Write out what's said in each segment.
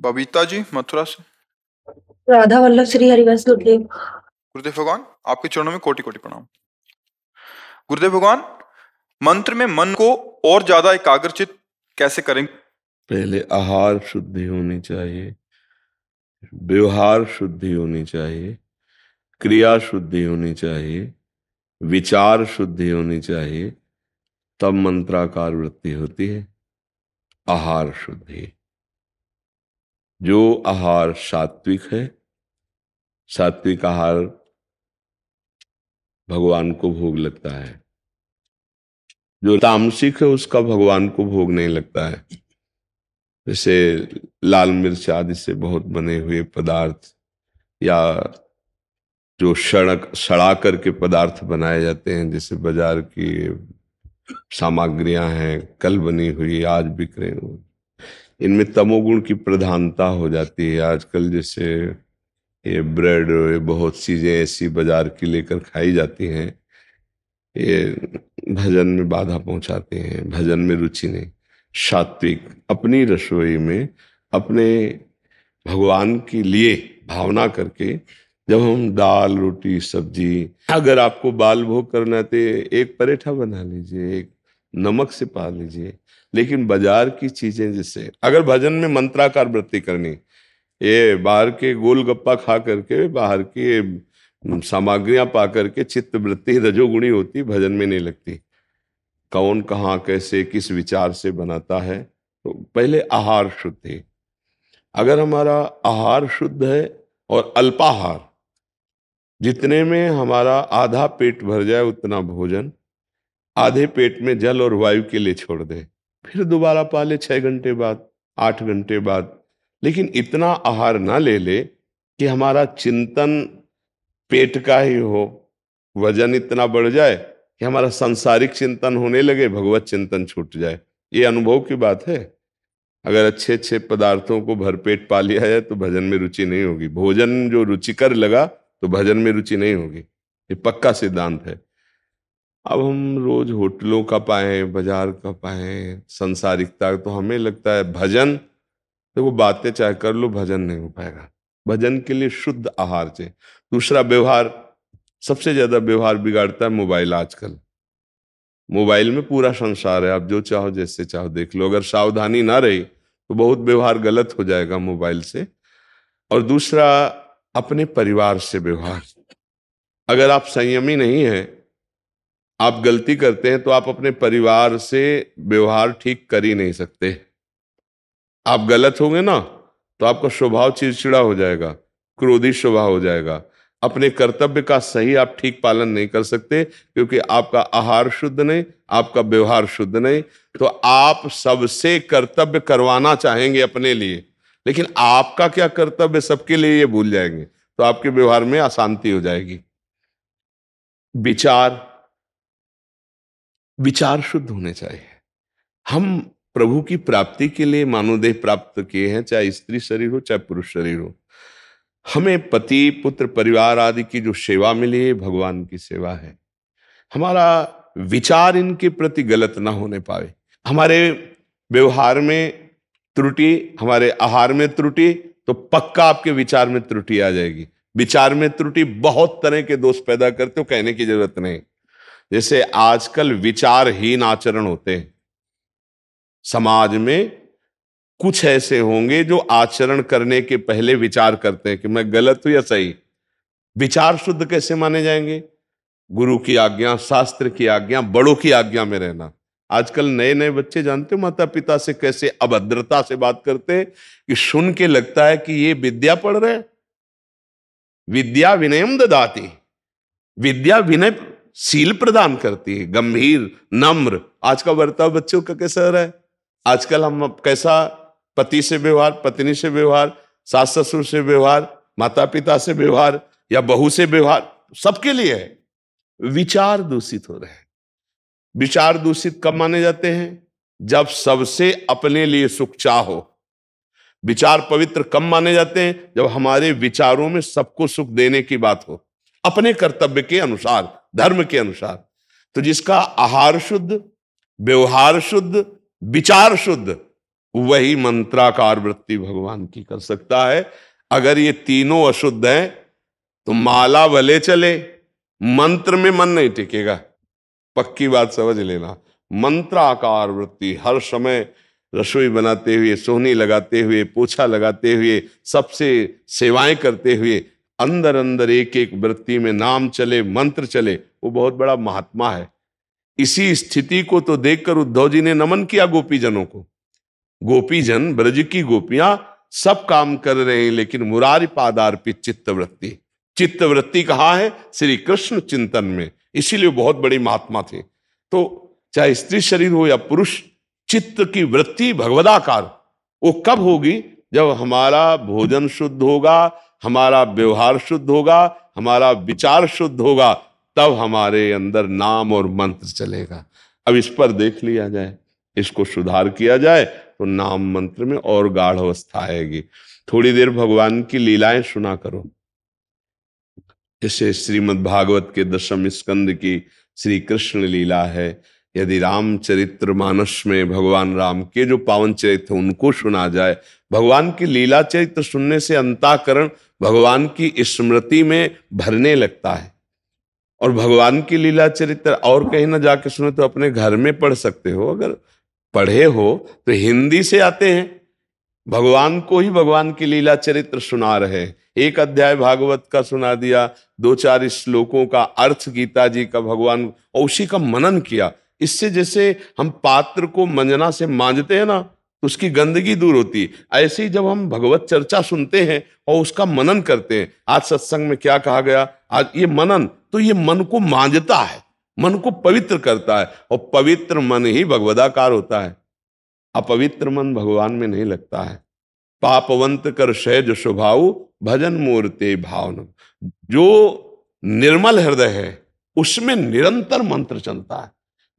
बबीता जी मथुरा से राधा वल्लभ श्री हरिवंश गुरुदेव गुरुदेव भगवान आपके चरणों में कोटि कोटि प्रणाम गुरुदेव भगवान मंत्र में मन को और ज्यादा एकाग्रचित कैसे करें पहले आहार शुद्धि होनी चाहिए व्यवहार शुद्धि होनी चाहिए क्रिया शुद्धि होनी चाहिए विचार शुद्धि होनी चाहिए तब मंत्राकार वृत्ति होती है आहार शुद्धि जो आहार सात्विक है सात्विक आहार भगवान को भोग लगता है जो तामसिक है उसका भगवान को भोग नहीं लगता है जैसे लाल मिर्च आदि से बहुत बने हुए पदार्थ या जो सड़क सड़ा करके पदार्थ बनाए जाते हैं जैसे बाजार की सामग्रियां हैं कल बनी हुई आज बिक रहे हैं इनमें तमोगुण की प्रधानता हो जाती है आजकल जैसे ये ब्रेड ये बहुत चीज़ें ऐसी बाजार की लेकर खाई जाती हैं ये भजन में बाधा पहुंचाते हैं भजन में रुचि नहीं सात्विक अपनी रसोई में अपने भगवान के लिए भावना करके जब हम दाल रोटी सब्जी अगर आपको बाल भोग करना है तो एक परेठा बना लीजिए एक नमक से पा लीजिए लेकिन बाजार की चीजें जैसे अगर भजन में मंत्राकार वृत्ति करनी ये बाहर के गोलगप्पा खा करके बाहर के सामग्रियां पा करके चित्त वृत्ति रजोगुणी होती भजन में नहीं लगती कौन कहाँ कैसे किस विचार से बनाता है तो पहले आहार शुद्धि अगर हमारा आहार शुद्ध है और अल्पाहार जितने में हमारा आधा पेट भर जाए उतना भोजन आधे पेट में जल और वायु के लिए छोड़ दे फिर दोबारा पाले छः घंटे बाद आठ घंटे बाद लेकिन इतना आहार ना ले ले कि हमारा चिंतन पेट का ही हो वजन इतना बढ़ जाए कि हमारा सांसारिक चिंतन होने लगे भगवत चिंतन छूट जाए ये अनुभव की बात है अगर अच्छे अच्छे पदार्थों को भरपेट पा लिया जाए तो भजन में रुचि नहीं होगी भोजन जो रुचिकर लगा तो भजन में रुचि नहीं होगी ये पक्का सिद्धांत है अब हम रोज होटलों का पाए बाजार का पाए संसारिकता तो हमें लगता है भजन तो वो बातें चाहे कर लो भजन नहीं हो पाएगा भजन के लिए शुद्ध आहार चाहिए दूसरा व्यवहार सबसे ज्यादा व्यवहार बिगाड़ता है मोबाइल आजकल मोबाइल में पूरा संसार है आप जो चाहो जैसे चाहो देख लो अगर सावधानी ना रही तो बहुत व्यवहार गलत हो जाएगा मोबाइल से और दूसरा अपने परिवार से व्यवहार अगर आप संयमी नहीं हैं आप गलती करते हैं तो आप अपने परिवार से व्यवहार ठीक कर ही नहीं सकते आप गलत होंगे ना तो आपका स्वभाव चिड़चिड़ा हो जाएगा क्रोधी स्वभाव हो जाएगा अपने कर्तव्य का सही आप ठीक पालन नहीं कर सकते क्योंकि आपका आहार शुद्ध नहीं आपका व्यवहार शुद्ध नहीं तो आप सबसे कर्तव्य करवाना चाहेंगे अपने लिए लेकिन आपका क्या कर्तव्य सबके लिए ये भूल जाएंगे तो आपके व्यवहार में अशांति हो जाएगी विचार विचार शुद्ध होने चाहिए हम प्रभु की प्राप्ति के लिए मानव देह प्राप्त किए हैं चाहे स्त्री शरीर हो चाहे पुरुष शरीर हो हमें पति पुत्र परिवार आदि की जो सेवा मिली है भगवान की सेवा है हमारा विचार इनके प्रति गलत ना होने पाए हमारे व्यवहार में त्रुटि हमारे आहार में त्रुटि तो पक्का आपके विचार में त्रुटि आ जाएगी विचार में त्रुटि बहुत तरह के दोष पैदा करते हो कहने की जरूरत नहीं जैसे आजकल विचारहीन आचरण होते हैं समाज में कुछ ऐसे होंगे जो आचरण करने के पहले विचार करते हैं कि मैं गलत हूं या सही विचार शुद्ध कैसे माने जाएंगे गुरु की आज्ञा शास्त्र की आज्ञा बड़ों की आज्ञा में रहना आजकल नए नए बच्चे जानते हो माता पिता से कैसे अभद्रता से बात करते हैं कि सुन के लगता है कि ये विद्या पढ़ रहे विद्या विनयम ददाती विद्या विनय सील प्रदान करती है गंभीर नम्र आज का बर्ताव बच्चों का कैसा रहा है आजकल हम कैसा पति से व्यवहार पत्नी से व्यवहार सास ससुर से व्यवहार माता पिता से व्यवहार या बहू से व्यवहार सबके लिए है विचार दूषित हो रहे हैं विचार दूषित कब माने जाते हैं जब सबसे अपने लिए सुख चाह हो विचार पवित्र कम माने जाते हैं जब हमारे विचारों में सबको सुख देने की बात हो अपने कर्तव्य के अनुसार धर्म के अनुसार तो जिसका आहार शुद्ध व्यवहार शुद्ध विचार शुद्ध वही मंत्राकार वृत्ति भगवान की कर सकता है अगर ये तीनों अशुद्ध हैं तो माला भले चले मंत्र में मन नहीं टिकेगा पक्की बात समझ लेना मंत्राकार वृत्ति हर समय रसोई बनाते हुए सोहनी लगाते हुए पोछा लगाते हुए सबसे सेवाएं करते हुए अंदर अंदर एक एक वृत्ति में नाम चले मंत्र चले वो बहुत बड़ा महात्मा है इसी स्थिति को तो देखकर उद्धव जी ने नमन किया गोपीजनों को गोपीजन ब्रज की गोपियां सब काम कर रहे हैं लेकिन मुरारी पादार्पित चित्तवृत्ति चित्तवृत्ति कहा है श्री कृष्ण चिंतन में इसीलिए बहुत बड़े महात्मा थे तो चाहे स्त्री शरीर हो या पुरुष चित्त की वृत्ति भगवदाकार वो कब होगी जब हमारा भोजन शुद्ध होगा हमारा व्यवहार शुद्ध होगा हमारा विचार शुद्ध होगा तब हमारे अंदर नाम और मंत्र चलेगा अब इस पर देख लिया जाए इसको सुधार किया जाए तो नाम मंत्र में और गाढ़ अवस्था आएगी थोड़ी देर भगवान की लीलाएं सुना करो जैसे श्रीमद् भागवत के दशम स्कंद की श्री कृष्ण लीला है यदि रामचरित्र मानस में भगवान राम के जो पावन चरित्र उनको सुना जाए भगवान की लीला चरित्र सुनने से अंताकरण भगवान की स्मृति में भरने लगता है और भगवान की लीला चरित्र और कहीं ना जाके सुने तो अपने घर में पढ़ सकते हो अगर पढ़े हो तो हिंदी से आते हैं भगवान को ही भगवान की लीला चरित्र सुना रहे एक अध्याय भागवत का सुना दिया दो चार श्लोकों का अर्थ गीता जी का भगवान और उसी का मनन किया इससे जैसे हम पात्र को मंजना से मांजते हैं ना तो उसकी गंदगी दूर होती है ऐसे ही जब हम भगवत चर्चा सुनते हैं और उसका मनन करते हैं आज सत्संग में क्या कहा गया आज ये मनन तो ये मन को मांजता है मन को पवित्र करता है और पवित्र मन ही भगवदाकार होता है अपवित्र मन भगवान में नहीं लगता है पापवंत कर सहज स्वभाव भजन मूर्ति भावन जो निर्मल हृदय है उसमें निरंतर मंत्र चलता है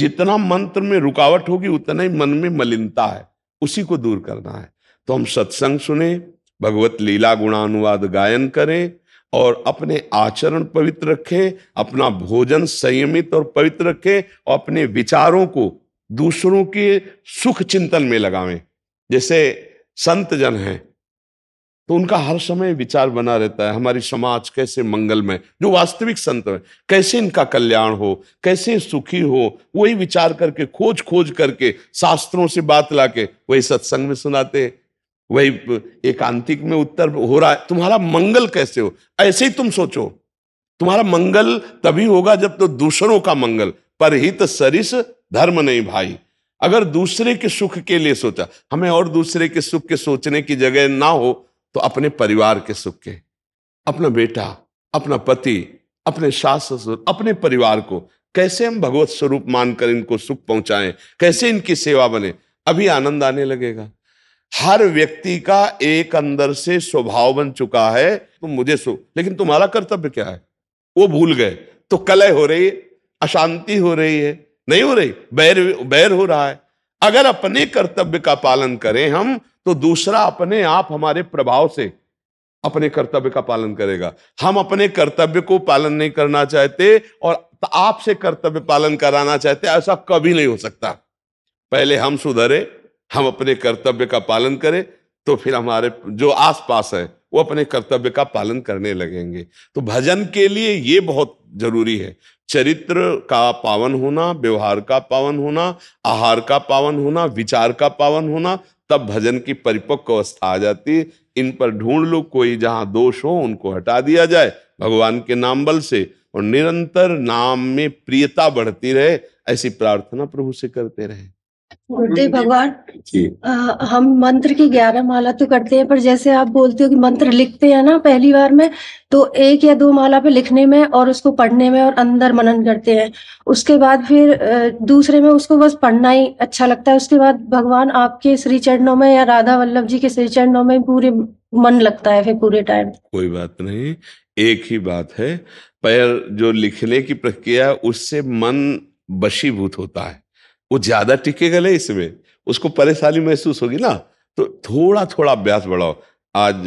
जितना मंत्र में रुकावट होगी उतना ही मन में मलिनता है उसी को दूर करना है तो हम सत्संग सुने भगवत लीला गुणानुवाद गायन करें और अपने आचरण पवित्र रखें अपना भोजन संयमित और पवित्र रखें और अपने विचारों को दूसरों के सुख चिंतन में लगावें जैसे संत जन हैं तो उनका हर समय विचार बना रहता है हमारी समाज कैसे मंगल में जो वास्तविक संत है कैसे इनका कल्याण हो कैसे सुखी हो वही विचार करके खोज खोज करके शास्त्रों से बात लाके वही सत्संग में सुनाते वही एकांतिक में उत्तर हो रहा है तुम्हारा मंगल कैसे हो ऐसे ही तुम सोचो तुम्हारा मंगल तभी होगा जब तो दूसरों का मंगल पर हित सरिस धर्म नहीं भाई अगर दूसरे के सुख के लिए सोचा हमें और दूसरे के सुख के सोचने की जगह ना हो तो अपने परिवार के सुख के अपना बेटा अपना पति अपने सास ससुर अपने परिवार को कैसे हम भगवत स्वरूप मानकर इनको सुख पहुंचाएं कैसे इनकी सेवा बने अभी आनंद आने लगेगा हर व्यक्ति का एक अंदर से स्वभाव बन चुका है तो मुझे सो लेकिन तुम्हारा कर्तव्य क्या है वो भूल गए तो कलह हो रही है अशांति हो रही है नहीं हो रही बैर बैर हो रहा है अगर अपने कर्तव्य का पालन करें हम तो दूसरा अपने आप हमारे प्रभाव से अपने कर्तव्य का पालन करेगा हम अपने कर्तव्य को पालन नहीं करना चाहते और आपसे कर्तव्य पालन कराना चाहते ऐसा कभी नहीं हो सकता पहले हम सुधरे हम अपने कर्तव्य का पालन करें तो फिर हमारे जो आसपास है वो अपने कर्तव्य का पालन करने लगेंगे तो भजन के लिए ये बहुत जरूरी है चरित्र का पावन होना व्यवहार का पावन होना आहार का पावन होना विचार का पावन होना तब भजन की परिपक्व अवस्था आ जाती है इन पर ढूंढ लो कोई जहां दोष हो उनको हटा दिया जाए भगवान के नाम बल से और निरंतर नाम में प्रियता बढ़ती रहे ऐसी प्रार्थना प्रभु से करते रहे गुरुदेव हम्म। भगवान हम मंत्र की ग्यारह माला तो करते हैं पर जैसे आप बोलते हो कि मंत्र लिखते हैं ना पहली बार में तो एक या दो माला पे लिखने में और उसको पढ़ने में और अंदर मनन करते हैं उसके बाद फिर दूसरे में उसको बस पढ़ना ही अच्छा लगता है उसके बाद भगवान आपके श्री चरणों में या राधा वल्लभ जी के श्री चरणों में पूरे मन लगता है फिर पूरे टाइम कोई बात नहीं एक ही बात है पर जो लिखने की प्रक्रिया उससे मन बशीभूत होता है वो ज्यादा टिकेगा नहीं इसमें उसको परेशानी महसूस होगी ना तो थोड़ा थोड़ा अभ्यास बढ़ाओ आज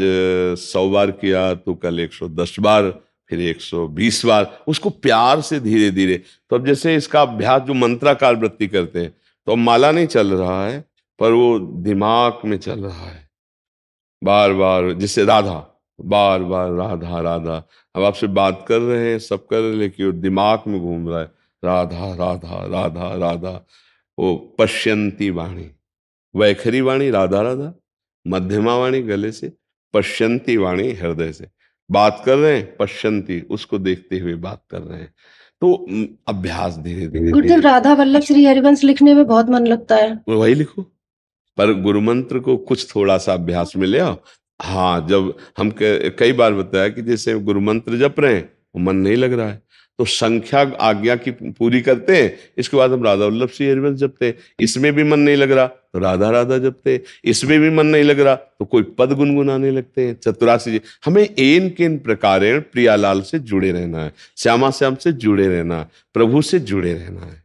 सौ बार किया तो कल एक सौ दस बार फिर एक सौ बीस बार उसको प्यार से धीरे धीरे तो अब जैसे इसका अभ्यास जो मंत्राकार वृत्ति करते हैं तो अब माला नहीं चल रहा है पर वो दिमाग में चल रहा है बार बार जैसे राधा बार बार राधा राधा अब आपसे बात कर रहे हैं सब कर रहे हैं लेकिन वो दिमाग में घूम रहा है राधा राधा राधा राधा वो पश्यंती वाणी वैखरी वाणी राधा राधा मध्यमा वाणी गले से पश्यंती वाणी हृदय से बात कर रहे हैं पश्यंती उसको देखते हुए बात कर रहे हैं तो अभ्यास धीरे धीरे गुरुदेव राधा वल्लभ श्री हरिवंश लिखने में बहुत मन लगता है वही लिखो पर गुरु मंत्र को कुछ थोड़ा सा अभ्यास में ले आओ हाँ जब हम कई बार बताया कि जैसे गुरु मंत्र जप रहे हैं मन नहीं लग रहा है तो संख्या आज्ञा की पूरी करते हैं इसके बाद हम राधा वल्लभ श्री हरिवंश जपते हैं इसमें भी मन नहीं लग रहा तो राधा राधा जपते हैं इसमें भी मन नहीं लग रहा तो कोई पद गुनगुनाने लगते हैं चतुराशी जी हमें एन के इन प्रकार प्रियालाल से जुड़े रहना है श्यामा श्याम से जुड़े रहना है प्रभु से जुड़े रहना है